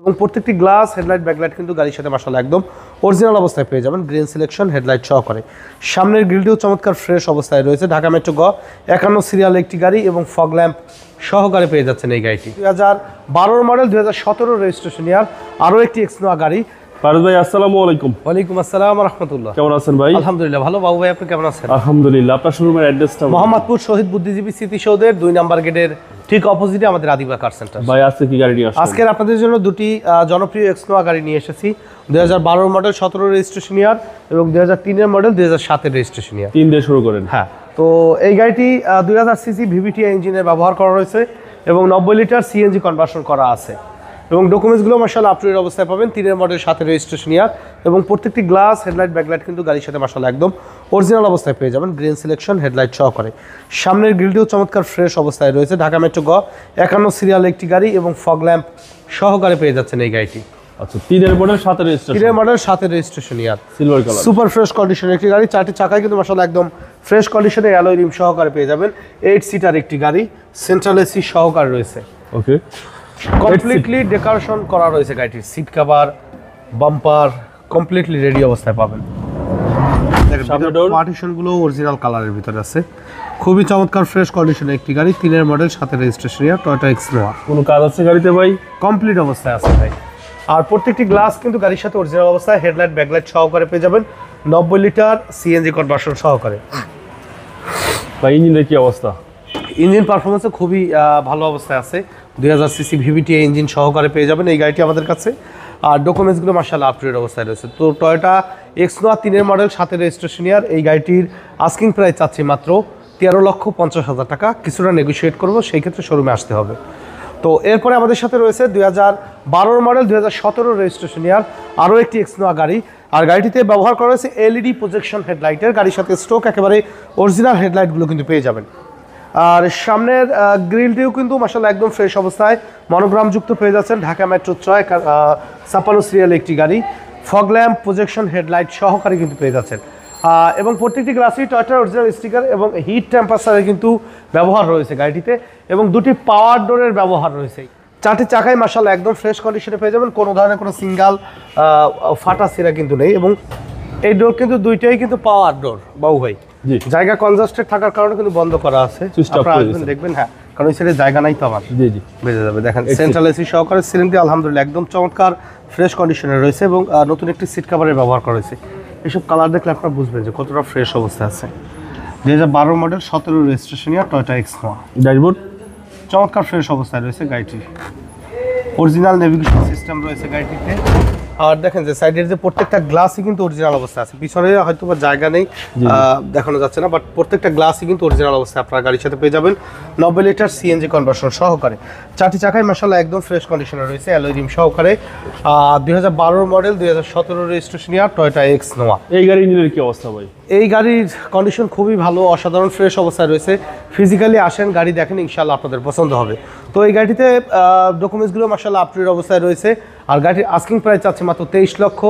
এবং প্রত্যেকটি glass headlight backlight কিন্তু গাড়ির সাথে মাসাল একদম অরিজিনাল অবস্থায় পেয়ে যাবেন গ্রিন সিলেকশন হেডলাইট সহ করে সামনের গ্রিলটিও চমৎকার ফ্রেশ অবস্থায় রয়েছে ঢাকা মেট্রো গ একান্ন সিরিয়াল একটি গাড়ি এবং ফগ ল্যাম্প সহকারে পেয়ে যাচ্ছেন এই গাড়িটি দু হাজার বারোর মডেল দু হাজার সতেরো রেজিস্ট্রেশন ইয়ার আরও একটি এক্সনোয়া গাড়ি ফারুজ ভাই আসসালামু আলাইকুম ওয়ালাইকুম আসসালাম রহমতুল্লাহ কেমন আছেন ভাই আলহামদুলিল্লাহ ভালো বাবু ভাই আপনি কেমন আছেন আলহামদুলিল্লাহ আপনার শোরুমের অ্যাড্রেসটা মোহাম্মদপুর শহীদ বুদ্ধিজীবী স্মৃতিসৌধের দুই নাম্বার গেটের ঠিক অপোজিটে আমাদের আদিবা কার সেন্টার ভাই আজকে কি গাড়ি নিয়ে আজকে আপনাদের জন্য দুটি জনপ্রিয় এক্সনোয়া গাড়ি নিয়ে এসেছি দুই হাজার বারোর মডেল সতেরো রেজিস্ট্রেশন ইয়ার এবং দুই হাজার তিনের মডেল দুই হাজার সাতের রেজিস্ট্রেশন ইয়ার তিন দিয়ে শুরু করেন হ্যাঁ তো এই গাড়িটি দুই হাজার সিসি ভিভিটি ইঞ্জিনের ব্যবহার করা রয়েছে এবং নব্বই লিটার সিএনজি কনভার্সন করা আছে এবং ডকুমেন্টসগুলো মার্শাল্লাহ আপডেট অবস্থায় পাবেন তিনের মডেল সাথে রেজিস্ট্রেশন ইয়ার এবং প্রত্যেকটি গ্লাস হেডলাইট ব্যাকলাইট কিন্তু গাড়ির সাথে মার্শাল একদম অরিজিনাল অবস্থায় পেয়ে যাবেন গ্রিন সিলেকশন হেডলাইট সহ করে সামনের গ্রিলটিও চমৎকার ফ্রেশ অবস্থায় রয়েছে ঢাকা মেট্রো গ একান্ন সিরিয়াল একটি গাড়ি এবং ফগ ল্যাম্প সহকারে পেয়ে যাচ্ছেন এই গাড়িটি আচ্ছা তিনের মডেল তিনের সাথে সিলভার সুপার ফ্রেশ একটি গাড়ি চারটি চাকায় কিন্তু একদম ফ্রেশ রিম সহকারে পেয়ে যাবেন এইট সিটার একটি গাড়ি সেন্ট্রাল এসি সহকারে রয়েছে ওকে কমপ্লিটলি ডেকোরেশন করা রয়েছে গাড়িটির seat cover bumper completely ready অবস্থায় পাবেন পার্টিশন গুলো অরিজিনাল কালারের ভিতরে আছে খুবই চমৎকার ফ্রেশ কন্ডিশনে একটি গাড়ি তিনের মডেল সাথে রেজিস্ট্রেশন ইয়ার টয়টা এক্সপ্লোর কোনো কাজ আছে গাড়িতে ভাই কমপ্লিট অবস্থায় আছে ভাই আর প্রত্যেকটি গ্লাস কিন্তু গাড়ির সাথে অরিজিনাল অবস্থায় হেডলাইট ব্যাকলাইট সহকারে পেয়ে যাবেন নব্বই লিটার সিএনজি কনভার্সন সহকারে ভাই ইঞ্জিনের কি অবস্থা ইঞ্জিন পারফরমেন্সও খুবই ভালো অবস্থায় আছে দুই হাজার সিসি ভিভিটি ইঞ্জিন সহকারে পেয়ে যাবেন এই গাড়িটি আমাদের কাছে আর ডকুমেন্টসগুলো মার্শাল্লাহ আপডেট অবস্থায় রয়েছে তো টয়টা এক্সনোয়া তিনের মডেল সাথে রেজিস্ট্রেশন ইয়ার এই গাড়িটির আস্কিং প্রাইস চাচ্ছি মাত্র তেরো লক্ষ পঞ্চাশ হাজার টাকা কিছুটা নেগোসিয়েট করবো সেই ক্ষেত্রে শোরুমে আসতে হবে তো এরপরে আমাদের সাথে রয়েছে দুই হাজার বারোর মডেল দুই হাজার সতেরো রেজিস্ট্রেশন ইয়ার আরও একটি এক্সনোয়া গাড়ি আর গাড়িটিতে ব্যবহার করা হয়েছে এলইডি প্রজেকশন হেডলাইটের গাড়ির সাথে স্ট্রোক একেবারে অরিজিনাল হেডলাইটগুলো কিন্তু পেয়ে যাবেন আর সামনের গ্রিলটিও কিন্তু মাসাল্লাহ একদম ফ্রেশ অবস্থায় মনোগ্রামযুক্ত পেয়ে যাচ্ছেন ঢাকা মেট্রো ছয় সাপানো সিরিয়াল একটি গাড়ি ফগল্যাম্প প্রজেকশন হেডলাইট সহকারে কিন্তু পেয়ে যাচ্ছেন এবং প্রত্যেকটি গ্লাসেই টয়টার অরিজিনাল স্টিকার এবং হিট টেম্পারেচারের কিন্তু ব্যবহার রয়েছে গাড়িটিতে এবং দুটি পাওয়ার ডোরের ব্যবহার রয়েছে চারটি চাকায় মাসাল্লাহ একদম ফ্রেশ কন্ডিশনে পেয়ে যাবেন কোনো ধরনের কোনো সিঙ্গাল ফাটা সিরা কিন্তু নেই এবং এই ডোর কিন্তু দুইটাই কিন্তু পাওয়ার ডোর বাবু ভাই জি জায়গা কনজাস্টেড থাকার কারণে কিন্তু বন্ধ করা আছে দেখবেন হ্যাঁ কারণ সেটা জায়গা নাই তো আমার জি জি বেঁচে যাবে দেখেন সেন্ট্রাল এসি সহকারে দিয়ে আলহামদুলিল্লাহ একদম চমৎকার ফ্রেশ কন্ডিশনে রয়েছে এবং নতুন একটি সিট কাভারের ব্যবহার করা হয়েছে এসব কালার দেখলে আপনারা বুঝবেন যে কতটা ফ্রেশ অবস্থা আছে দুই হাজার বারো মডেল সতেরো registration year Toyota X dashboard চমৎকার ফ্রেশ অবস্থায় রয়েছে গাড়িটি অরিজিনাল নেভিগেশন সিস্টেম রয়েছে গাড়িটিতে আর দেখেন যে সাইডের যে প্রত্যেকটা গ্লাসই কিন্তু অরিজিনাল অবস্থা আছে পিছনে হয়তো বা জায়গা নেই দেখানো যাচ্ছে না বাট প্রত্যেকটা গ্লাসই কিন্তু অরিজিনাল অবস্থায় আপনার গাড়ির সাথে পেয়ে যাবেন নব্বই লিটার সিএনজি কনভার্সন সহকারে চারটি চাকায় মশালা একদম ফ্রেশ কন্ডিশনে রয়েছে অ্যালোজিম সহকারে দুই হাজার বারোর মডেল দুই হাজার সতেরো রেজিস্ট্রেশন ইয়ার টয়টা এক্স নোয়া এই গাড়ির ইঞ্জিনের কি অবস্থা ভাই এই গাড়ির কন্ডিশন খুবই ভালো অসাধারণ ফ্রেশ অবস্থায় রয়েছে ফিজিক্যালি আসেন গাড়ি দেখেন ইনশাল্লাহ আপনাদের পছন্দ হবে তো এই গাড়িটিতে ডকুমেন্টসগুলো মাসাল্লাহ আপটুডেট অবস্থায় রয়েছে আর গাড়ির আস্কিং প্রাইস আছে মাত্র তেইশ লক্ষ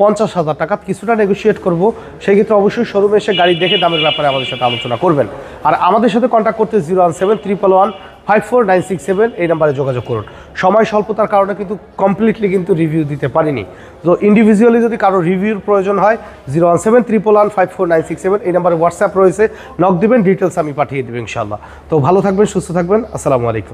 পঞ্চাশ হাজার টাকা কিছুটা নেগোসিয়েট করবো সেক্ষেত্রে অবশ্যই শোরুমে এসে গাড়ি দেখে দামের ব্যাপারে আমাদের সাথে আলোচনা করবেন আর আমাদের সাথে কন্ট্যাক্ট করতে zero one seven triple one five four nine six seven এই নাম্বারে যোগাযোগ করুন সময় স্বল্পতার কারণে কিন্তু কমপ্লিটলি কিন্তু রিভিউ দিতে পারিনি তো ইন্ডিভিজুয়ালি যদি কারো রিভিউর প্রয়োজন হয় zero one seven triple one five four nine six seven এই নাম্বারে হোয়াটসঅ্যাপ রয়েছে নক দেবেন ডিটেলস আমি পাঠিয়ে দেবেন ইনশাল্লাহ তো ভালো থাকবেন সুস্থ থাকবেন আসসালামু আলাইকুম